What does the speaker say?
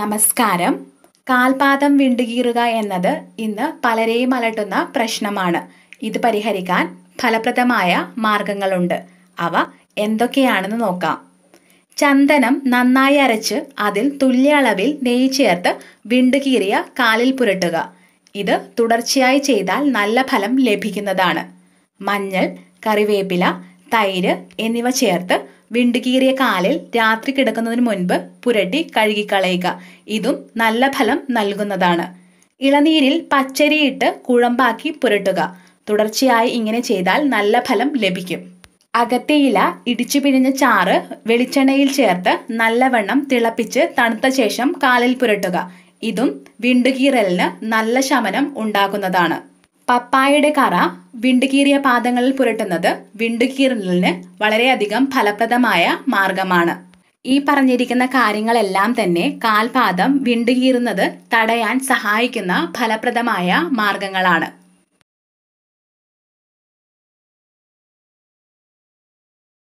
നമസ്കാരം കാൽപാദം വിണ്ടുകീറുക എന്നത് ഇന്ന് പലരെയും അലട്ടുന്ന പ്രശ്നമാണ് ഇത് പരിഹരിക്കാൻ ഫലപ്രദമായ മാർഗങ്ങളുണ്ട് അവ എന്തൊക്കെയാണെന്ന് നോക്കാം ചന്ദനം നന്നായി അരച്ച് അതിൽ തുല്യ അളവിൽ നെയ്യ് ചേർത്ത് വിണ്ടുകീറിയ കാലിൽ പുരട്ടുക ഇത് തുടർച്ചയായി ചെയ്താൽ നല്ല ഫലം ലഭിക്കുന്നതാണ് മഞ്ഞൾ കറിവേപ്പില തൈര് എന്നിവ ചേർത്ത് വിണ്ടുകീറിയ കാലിൽ രാത്രി കിടക്കുന്നതിന് മുൻപ് പുരട്ടി കഴുകിക്കളയുക ഇതും നല്ല ഫലം നൽകുന്നതാണ് ഇളനീരിൽ പച്ചരിയിട്ട് കുഴമ്പാക്കി പുരട്ടുക തുടർച്ചയായി ഇങ്ങനെ ചെയ്താൽ നല്ല ഫലം ലഭിക്കും അകത്തെ ഇല ഇടിച്ചു പിഴിഞ്ഞ ചാറ് വെളിച്ചെണ്ണയിൽ ചേർത്ത് നല്ലവണ്ണം തിളപ്പിച്ച് തണുത്ത ശേഷം കാലിൽ പുരട്ടുക ഇതും വിണ്ടുകീറലിന് നല്ല ശമനം ഉണ്ടാക്കുന്നതാണ് പപ്പായയുടെ കറ വിണ്ടുകീറിയ പാദങ്ങളിൽ പുരട്ടുന്നത് വിണ്ടുകീറലിന് വളരെയധികം ഫലപ്രദമായ മാർഗമാണ് ഈ പറഞ്ഞിരിക്കുന്ന കാര്യങ്ങളെല്ലാം തന്നെ കാൽപാദം വിണ്ടുകീറുന്നത് തടയാൻ സഹായിക്കുന്ന ഫലപ്രദമായ മാർഗങ്ങളാണ്